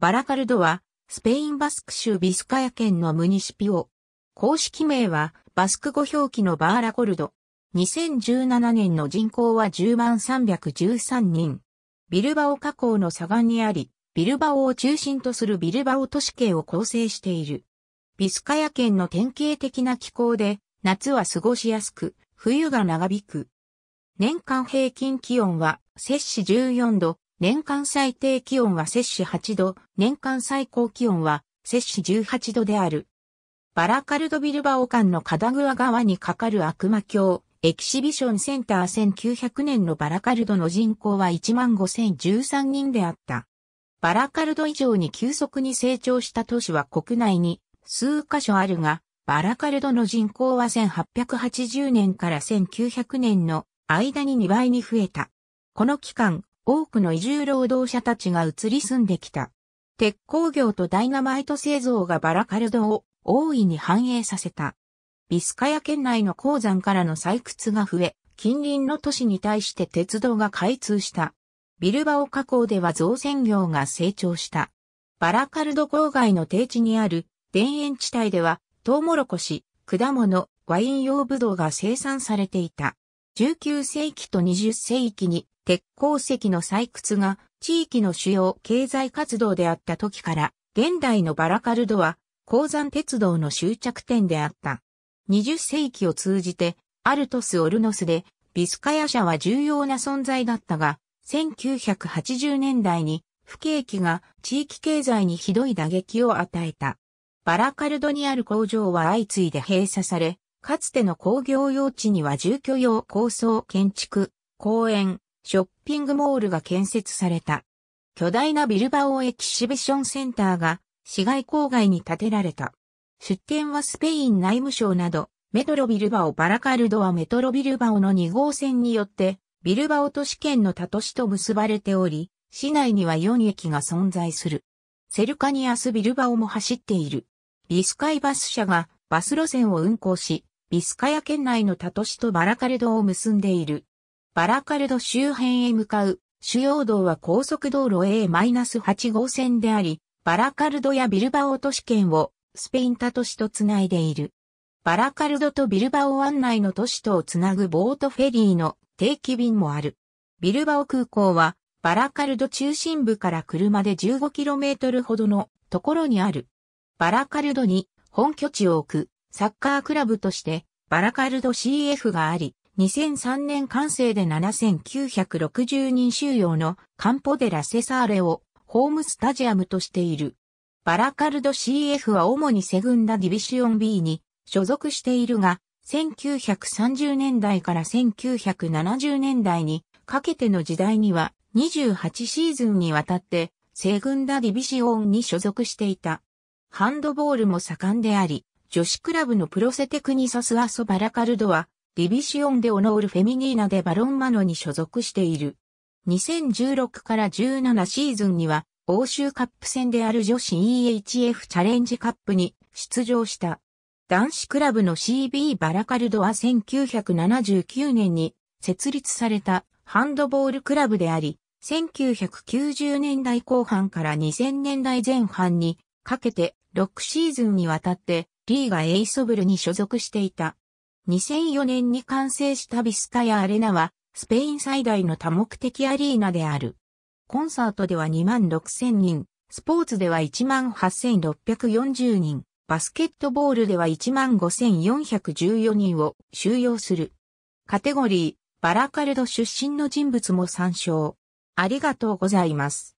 バラカルドは、スペインバスク州ビスカヤ県のムニシピオ。公式名は、バスク語表記のバーラコルド。2017年の人口は10万313人。ビルバオ河口の左岸にあり、ビルバオを中心とするビルバオ都市系を構成している。ビスカヤ県の典型的な気候で、夏は過ごしやすく、冬が長引く。年間平均気温は、摂氏14度、年間最低気温は摂氏8度、年間最高気温は摂氏18度である。バラカルドビルバオ間のカダグア川に架かる悪魔橋、エキシビションセンター1900年のバラカルドの人口は15,013人であった。バラカルド以上に急速に成長した都市は国内に数カ所あるが、バラカルドの人口は1880年から1900年の間に2倍に増えた。この期間、多くの移住労働者たちが移り住んできた。鉄鋼業とダイナマイト製造がバラカルドを大いに繁栄させた。ビスカヤ県内の鉱山からの採掘が増え、近隣の都市に対して鉄道が開通した。ビルバオ河口では造船業が成長した。バラカルド郊外の低地にある田園地帯では、トウモロコシ、果物、ワイン用ブドウが生産されていた。19世紀と20世紀に鉄鉱石の採掘が地域の主要経済活動であった時から、現代のバラカルドは鉱山鉄道の終着点であった。20世紀を通じて、アルトス・オルノスで、ビスカヤ社は重要な存在だったが、1980年代に不景気が地域経済にひどい打撃を与えた。バラカルドにある工場は相次いで閉鎖され、かつての工業用地には住居用高層建築、公園、ショッピングモールが建設された。巨大なビルバオエキシビションセンターが市街郊外に建てられた。出店はスペイン内務省など、メトロビルバオバラカルドはメトロビルバオの2号線によって、ビルバオ都市圏の他都市と結ばれており、市内には4駅が存在する。セルカニアスビルバオも走っている。ビスカイバス社がバス路線を運行し、ビスカヤ県内の他都市とバラカルドを結んでいる。バラカルド周辺へ向かう主要道は高速道路 A-8 号線であり、バラカルドやビルバオ都市圏をスペイン他都市とつないでいる。バラカルドとビルバオ湾内の都市とをつなぐボートフェリーの定期便もある。ビルバオ空港はバラカルド中心部から車で 15km ほどのところにある。バラカルドに本拠地を置くサッカークラブとしてバラカルド CF があり、2003年完成で7960人収容のカンポデラ・セサーレをホームスタジアムとしている。バラカルド CF は主にセグンダディビシオン B に所属しているが、1930年代から1970年代にかけての時代には28シーズンにわたってセグンダディビシオンに所属していた。ハンドボールも盛んであり、女子クラブのプロセテクニサスアソバラカルドはディビシオンでオノールフェミニーナでバロンマノに所属している。2016から17シーズンには、欧州カップ戦である女子 EHF チャレンジカップに出場した。男子クラブの CB バラカルドは1979年に設立されたハンドボールクラブであり、1990年代後半から2000年代前半にかけて6シーズンにわたってリーガ・エイソブルに所属していた。2004年に完成したビスカヤアレナは、スペイン最大の多目的アリーナである。コンサートでは2万6000人、スポーツでは1万8640人、バスケットボールでは1万5414人を収容する。カテゴリー、バラカルド出身の人物も参照。ありがとうございます。